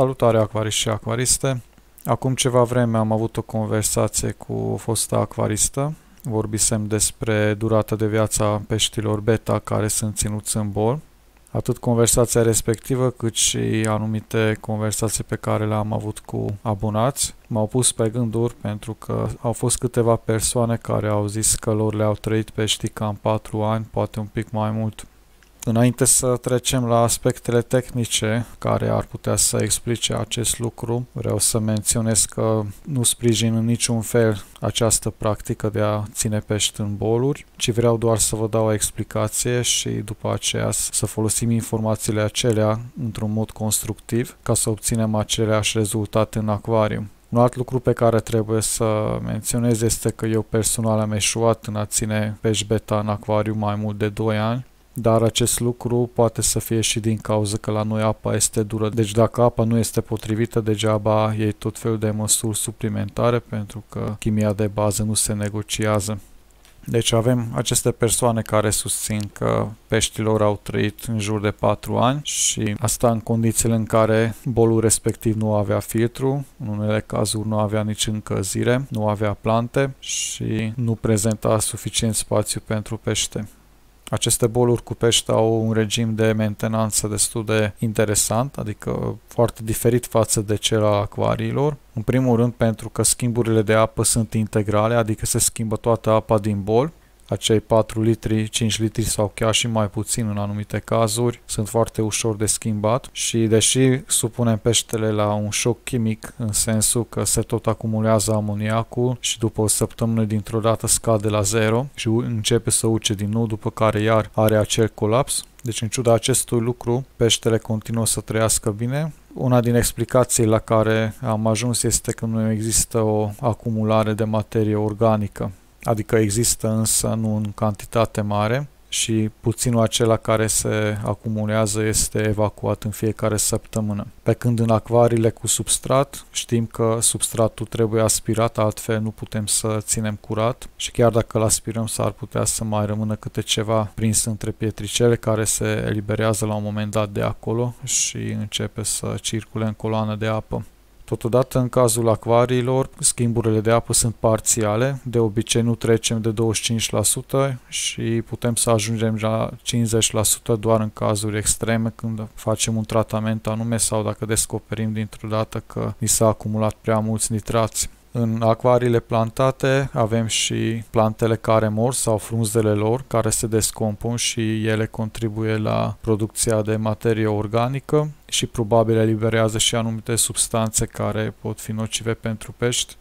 Salutare acvariști și acvariste! Acum ceva vreme am avut o conversație cu o fostă acvaristă. Vorbisem despre durata de viață a peștilor beta care sunt ținuți în bol. Atât conversația respectivă cât și anumite conversații pe care le-am avut cu abonați m-au pus pe gânduri pentru că au fost câteva persoane care au zis că lor le-au trăit peștii cam 4 ani, poate un pic mai mult. Înainte să trecem la aspectele tehnice care ar putea să explice acest lucru, vreau să menționez că nu sprijin în niciun fel această practică de a ține pești în boluri, ci vreau doar să vă dau o explicație și după aceea să folosim informațiile acelea într-un mod constructiv ca să obținem aceleași rezultate în acvarium. Un alt lucru pe care trebuie să menționez este că eu personal am eșuat în a ține pești beta în acvariu mai mult de 2 ani dar acest lucru poate să fie și din cauza că la noi apa este dură. Deci dacă apa nu este potrivită, degeaba iei tot felul de măsuri suplimentare pentru că chimia de bază nu se negociază. Deci avem aceste persoane care susțin că peștilor au trăit în jur de 4 ani și asta în condițiile în care bolul respectiv nu avea filtru, în unele cazuri nu avea nici încălzire, nu avea plante și nu prezenta suficient spațiu pentru pește. Aceste boluri cu pește au un regim de mentenanță destul de interesant, adică foarte diferit față de cel al acvariilor. În primul rând pentru că schimburile de apă sunt integrale, adică se schimbă toată apa din bol acei 4 litri, 5 litri sau chiar și mai puțin în anumite cazuri sunt foarte ușor de schimbat și deși supunem peștele la un șoc chimic în sensul că se tot acumulează amoniacul și după o săptămână dintr-o dată scade la zero și începe să uce din nou după care iar are acel colaps, deci în ciuda acestui lucru, peștele continuă să trăiască bine, una din explicații la care am ajuns este că nu există o acumulare de materie organică adică există însă nu în cantitate mare și puținul acela care se acumulează este evacuat în fiecare săptămână. Pe când în acvariile cu substrat știm că substratul trebuie aspirat, altfel nu putem să ținem curat și chiar dacă îl aspirăm s-ar putea să mai rămână câte ceva prins între pietricele care se eliberează la un moment dat de acolo și începe să circule în coloană de apă. Totodată, în cazul acvariilor, schimburile de apă sunt parțiale, de obicei nu trecem de 25% și putem să ajungem la 50% doar în cazuri extreme, când facem un tratament anume sau dacă descoperim dintr-o dată că ni s-a acumulat prea mulți nitrați. În acvariile plantate avem și plantele care mor sau frunzele lor care se descompun și ele contribuie la producția de materie organică și probabil eliberează și anumite substanțe care pot fi nocive pentru pești,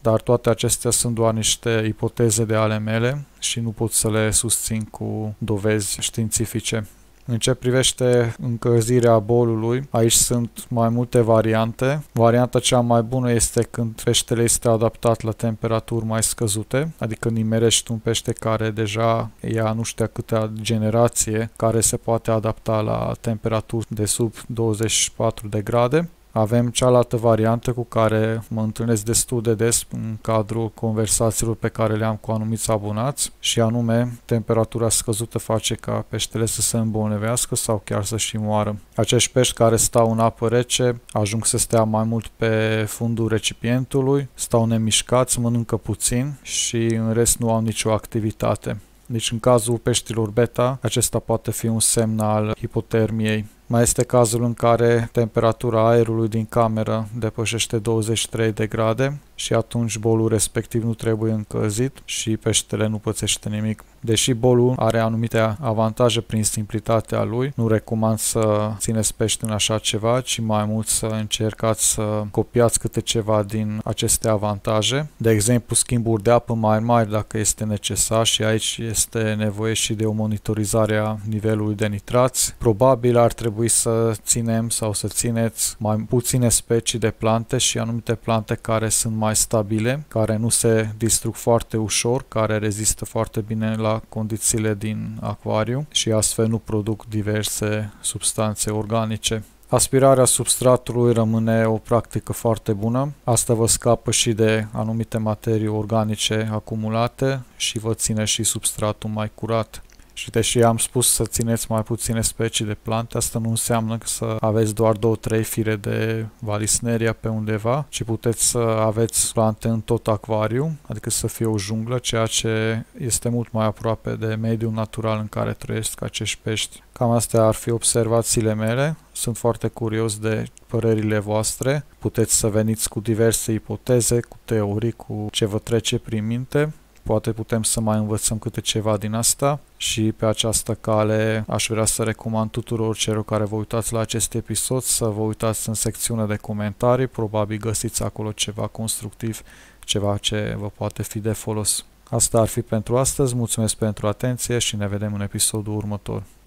dar toate acestea sunt doar niște ipoteze de ale mele și nu pot să le susțin cu dovezi științifice. În ce privește încălzirea bolului, aici sunt mai multe variante. Varianta cea mai bună este când peștele este adaptat la temperaturi mai scăzute, adică nimerești un pește care deja ia nu știu câte generație, care se poate adapta la temperaturi de sub 24 de grade. Avem cealaltă variantă cu care mă întâlnesc destul de des în cadrul conversațiilor pe care le am cu anumiți abonați și anume temperatura scăzută face ca peștele să se îmbolnăvească sau chiar să și moară. Acești pești care stau în apă rece ajung să stea mai mult pe fundul recipientului, stau nemișcați, mănâncă puțin și în rest nu au nicio activitate. Deci în cazul peștilor beta, acesta poate fi un semn al hipotermiei. Mai este cazul în care temperatura aerului din cameră depășește 23 de grade și atunci bolul respectiv nu trebuie încălzit și peștele nu pățește nimic. Deși bolul are anumite avantaje prin simplitatea lui, nu recomand să țineți pește în așa ceva, ci mai mult să încercați să copiați câte ceva din aceste avantaje. De exemplu, schimburi de apă mai mari dacă este necesar și aici este nevoie și de o monitorizare a nivelului de nitrați. Probabil ar trebui trebui să ținem sau să țineți mai puține specii de plante și anumite plante care sunt mai stabile, care nu se distrug foarte ușor, care rezistă foarte bine la condițiile din acvariu și astfel nu produc diverse substanțe organice. Aspirarea substratului rămâne o practică foarte bună. Asta vă scapă și de anumite materii organice acumulate și vă ține și substratul mai curat. Și deși am spus să țineți mai puține specii de plante, asta nu înseamnă că să aveți doar 2-3 fire de valisneria pe undeva, ci puteți să aveți plante în tot acvariu, adică să fie o junglă, ceea ce este mult mai aproape de mediul natural în care trăiesc acești pești. Cam astea ar fi observațiile mele. Sunt foarte curios de părerile voastre. Puteți să veniți cu diverse ipoteze, cu teorii, cu ce vă trece prin minte. Poate putem să mai învățăm câte ceva din asta și pe această cale aș vrea să recomand tuturor celor care vă uitați la acest episod să vă uitați în secțiunea de comentarii, probabil găsiți acolo ceva constructiv, ceva ce vă poate fi de folos. Asta ar fi pentru astăzi, mulțumesc pentru atenție și ne vedem în episodul următor.